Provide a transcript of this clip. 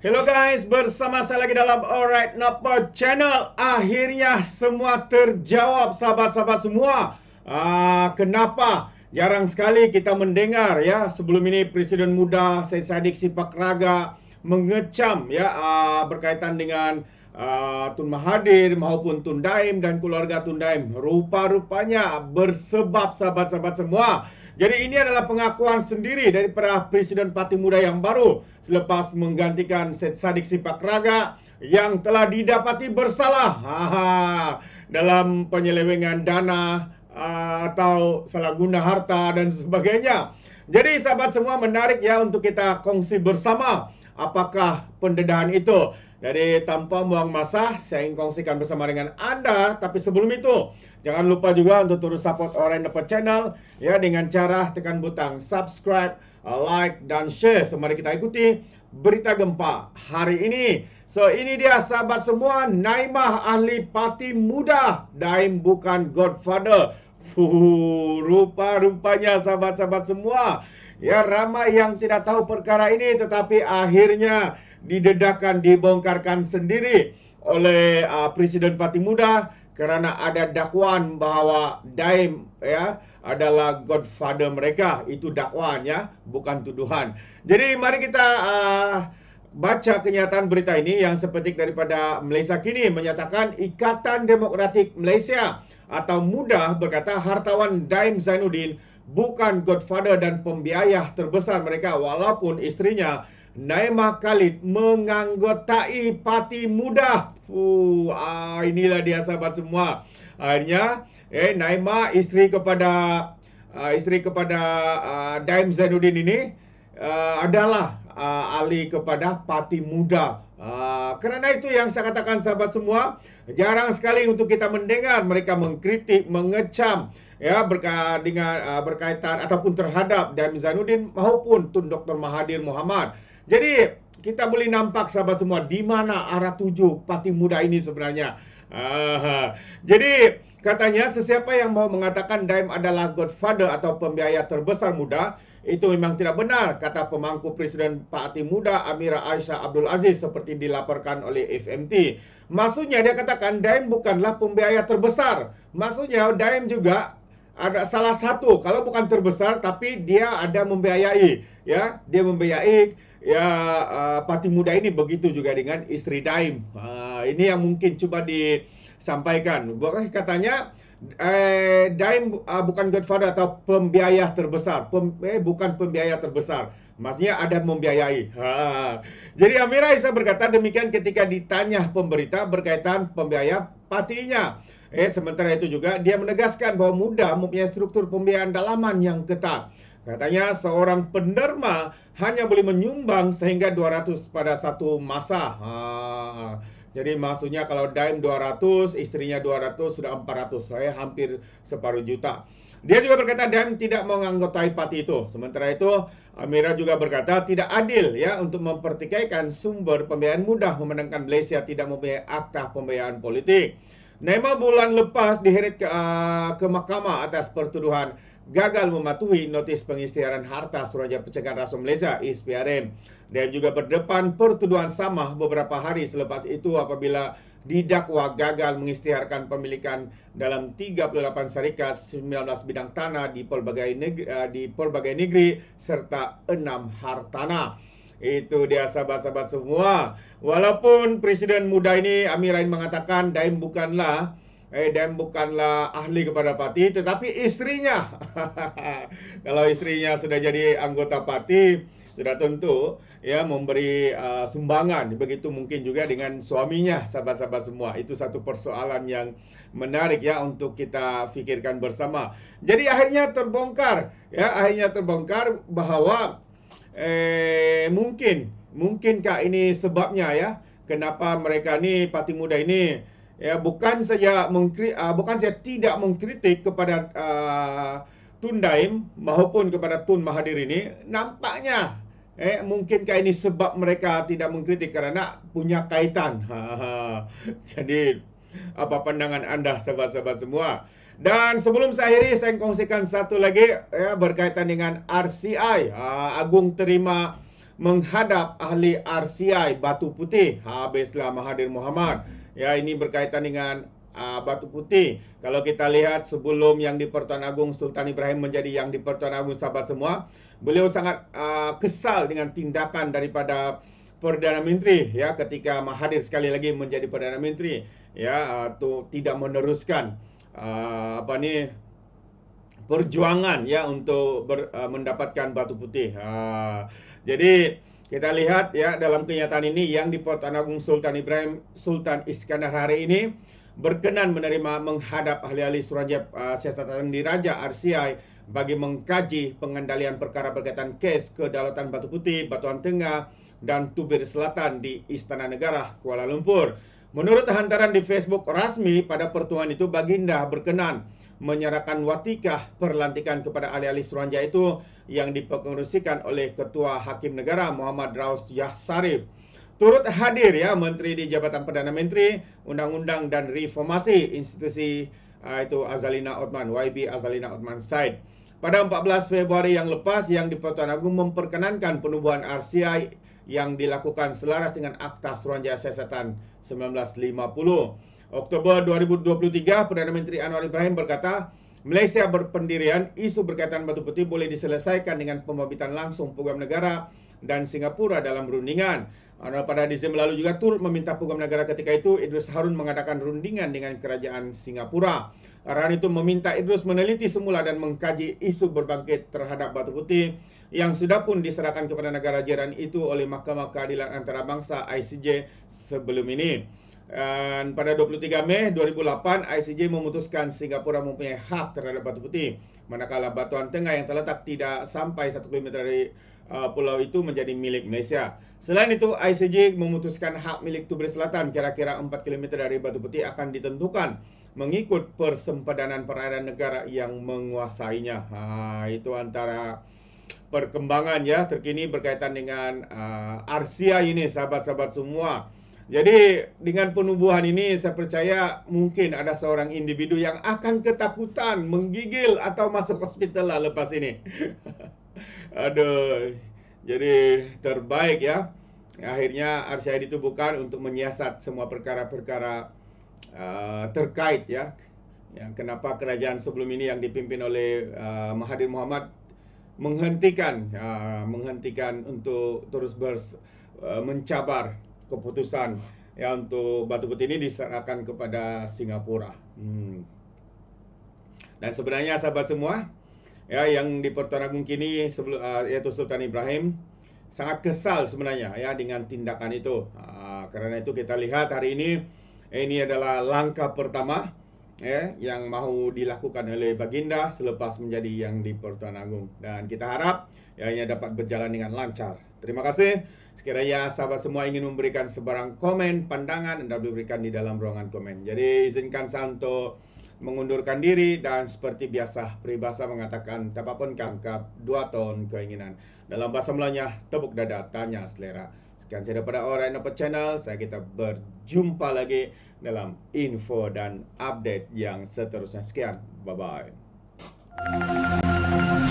Hello guys, bersama saya lagi dalam Alright Napa Channel. Akhirnya semua terjawab sahabat-sahabat semua. Ah, kenapa jarang sekali kita mendengar ya sebelum ini Presiden Muda Said Sadik Sipak Raga mengecam ya ah, berkaitan dengan ah, Tun Mahathir maupun Tun Daim dan keluarga Tun Daim. Rupa-rupanya bersebab sahabat-sahabat semua. Jadi ini adalah pengakuan sendiri dari daripada Presiden Parti Muda yang baru selepas menggantikan Syed Saddiq Sipak Raga yang telah didapati bersalah haha, dalam penyelewengan dana ah, atau salah guna harta dan sebagainya. Jadi sahabat semua menarik ya untuk kita kongsi bersama apakah pendedahan itu. Jadi tanpa buang masa, saya ingin kongsikan bersama dengan Anda. Tapi sebelum itu, jangan lupa juga untuk terus support Orang Dapat Channel ya dengan cara tekan butang subscribe, like, dan share. Semari kita ikuti berita gempa hari ini. So ini dia sahabat semua, Naimah Ahli Parti Muda, Daim Bukan Godfather. rupa-rupanya sahabat-sahabat semua. Ya ramai yang tidak tahu perkara ini tetapi akhirnya didedahkan dibongkarkan sendiri oleh uh, Presiden Parti Muda kerana ada dakwaan bahawa Daim ya adalah godfather mereka itu dakwaan ya bukan tuduhan. Jadi mari kita uh, baca kenyataan berita ini yang sepetik daripada Malaysia kini menyatakan Ikatan Demokratik Malaysia atau mudah berkata hartawan Daim Zainuddin bukan godfather dan pembiayah terbesar mereka walaupun istrinya Naimah Khalid menganggotai Pati muda. Fuh, ah, inilah dia sahabat semua. Akhirnya, eh, Naimah istri kepada uh, isteri kepada uh, Daim Zainuddin ini uh, adalah uh, ahli kepada Pati muda. Uh, kerana itu yang saya katakan sahabat semua, jarang sekali untuk kita mendengar mereka mengkritik, mengecam ya berka- dengan uh, berkaitan ataupun terhadap Dami Zainuddin maupun Tun Dr Mahathir Muhammad. Jadi kita boleh nampak sahabat semua di mana arah tuju parti muda ini sebenarnya. Uh, jadi katanya sesiapa yang mau mengatakan Daim adalah godfather atau pembiaya terbesar muda itu memang tidak benar kata pemangku Presiden Parti Muda Amira Aisyah Abdul Aziz seperti dilaporkan oleh FMT. Maksudnya dia katakan Daim bukanlah pembiaya terbesar. Maksudnya Daim juga ada salah satu kalau bukan terbesar tapi dia ada membiayai ya dia membiayai ya uh, Pati Muda ini begitu juga dengan istri Daim uh, ini yang mungkin coba disampaikan bahkan katanya eh, Daim uh, bukan Godfather atau pembiaya terbesar Pem, eh, bukan pembiaya terbesar Maksudnya ada membiayai. Ha. Ah. Jadi Amira Isa berkata demikian ketika ditanya pemberita berkaitan pembiaya patinya. Eh, sementara itu juga dia menegaskan bahwa muda mempunyai struktur pembiayaan dalaman yang ketat. Katanya seorang penderma hanya boleh menyumbang sehingga 200 pada satu masa. Ha. Jadi maksudnya kalau Daim 200, istrinya 200 sudah 400, saya eh, hampir separuh juta. Dia juga berkata dan tidak menganggotai parti itu. Sementara itu, Amira juga berkata tidak adil ya untuk mempertikaikan sumber pembiayaan mudah memenangkan Malaysia tidak mempunyai akta pembiayaan politik. Neymar bulan lepas diheret ke, uh, ke mahkamah atas pertuduhan gagal mematuhi notis pengisytiharan harta Suraja Pencegahan Rasuah Malaysia e SPRM dan juga berdepan pertuduhan sama beberapa hari selepas itu apabila didakwa gagal mengisytiharkan pemilikan dalam 38 syarikat 19 bidang tanah di pelbagai negeri, uh, di pelbagai negeri serta 6 hartanah. Itu dia sahabat-sahabat semua. Walaupun presiden muda ini Amir Rain mengatakan Daim bukanlah eh Daim bukanlah ahli kepada parti tetapi istrinya. Kalau istrinya sudah jadi anggota parti sudah tentu ya memberi uh, sumbangan begitu mungkin juga dengan suaminya sahabat-sahabat semua itu satu persoalan yang menarik ya untuk kita fikirkan bersama jadi akhirnya terbongkar ya akhirnya terbongkar bahwa eh mungkin mungkinkah ini sebabnya ya kenapa mereka ni parti muda ini ya bukan saya mengkritik uh, ah, bukan saya tidak mengkritik kepada uh, Tun Daim maupun kepada Tun Mahathir ini nampaknya eh mungkinkah ini sebab mereka tidak mengkritik kerana punya kaitan jadi apa pandangan anda sahabat-sahabat semua dan sebelum saya akhiri, saya kongsikan satu lagi ya, berkaitan dengan RCI. Ha, Agung terima menghadap ahli RCI Batu Putih. Ha, habislah Mahathir Muhammad. Ya, ini berkaitan dengan uh, Batu Putih. Kalau kita lihat sebelum yang di Pertuan Agung Sultan Ibrahim menjadi yang di Pertuan Agung sahabat semua, beliau sangat uh, kesal dengan tindakan daripada Perdana Menteri ya ketika Mahathir sekali lagi menjadi Perdana Menteri ya uh, tu tidak meneruskan uh, apa ni perjuangan ya untuk ber, uh, mendapatkan batu putih. Uh, jadi kita lihat ya dalam kenyataan ini yang di Pertuan Agung Sultan Ibrahim Sultan Iskandar hari ini berkenan menerima menghadap ahli-ahli Surajab uh, Siasatan di Raja RCI bagi mengkaji pengendalian perkara berkaitan kes kedaulatan Batu Putih, Batuan Tengah dan Tubir Selatan di Istana Negara Kuala Lumpur. Menurut hantaran di Facebook rasmi pada pertuan itu, Baginda berkenan menyerahkan watikah perlantikan kepada ahli-ahli Suruhanja itu yang dipengerusikan oleh Ketua Hakim Negara Muhammad Raus Yahsarif. Turut hadir ya Menteri di Jabatan Perdana Menteri, Undang-Undang dan Reformasi Institusi ah, itu Azalina Otman, YB Azalina Otman Said. Pada 14 Februari yang lepas, yang di Pertuan Agung memperkenankan penubuhan RCI yang dilakukan selaras dengan Akta Suruhanjaya Siasatan 1950. Oktober 2023, Perdana Menteri Anwar Ibrahim berkata, Malaysia berpendirian, isu berkaitan batu putih boleh diselesaikan dengan pembabitan langsung program negara dan Singapura dalam rundingan. Pada Disember lalu juga turut meminta program negara ketika itu Idris Harun mengadakan rundingan dengan kerajaan Singapura. Arahan itu meminta Idris meneliti semula dan mengkaji isu berbangkit terhadap batu putih yang sudah pun diserahkan kepada negara jiran itu oleh Mahkamah Keadilan Antarabangsa ICJ sebelum ini. Dan pada 23 Mei 2008, ICJ memutuskan Singapura mempunyai hak terhadap batu putih. Manakala batuan tengah yang terletak tidak sampai 1 km dari Uh, pulau itu menjadi milik Malaysia. Selain itu, ICJ memutuskan hak milik Tubri Selatan kira-kira 4 km dari Batu Putih akan ditentukan mengikut persempadanan perairan negara yang menguasainya. Ha, itu antara perkembangan ya terkini berkaitan dengan uh, Arsia ini sahabat-sahabat semua. Jadi dengan penubuhan ini saya percaya mungkin ada seorang individu yang akan ketakutan menggigil atau masuk hospital lah lepas ini. Aduh, jadi terbaik ya. Akhirnya itu bukan untuk menyiasat semua perkara-perkara uh, terkait ya. ya. Kenapa kerajaan sebelum ini yang dipimpin oleh uh, Mahathir Muhammad menghentikan uh, menghentikan untuk terus bers, uh, mencabar keputusan ya untuk batu putih ini diserahkan kepada Singapura. Hmm. Dan sebenarnya sahabat semua, ya yang Agung kini sebelum uh, iaitu Sultan Ibrahim sangat kesal sebenarnya ya dengan tindakan itu. Uh, kerana itu kita lihat hari ini eh, ini adalah langkah pertama ya yang mahu dilakukan oleh baginda selepas menjadi yang di Pertuan Agung dan kita harap ya ia dapat berjalan dengan lancar. Terima kasih. Sekiranya sahabat semua ingin memberikan sebarang komen, pandangan anda boleh berikan di dalam ruangan komen. Jadi izinkan saya untuk mengundurkan diri dan seperti biasa peribahasa mengatakan tak apa pun kangkap dua tahun keinginan. Dalam bahasa Melayunya tepuk dada tanya selera. Sekian saya daripada orang dapat Channel. Saya kita berjumpa lagi dalam info dan update yang seterusnya. Sekian. Bye-bye.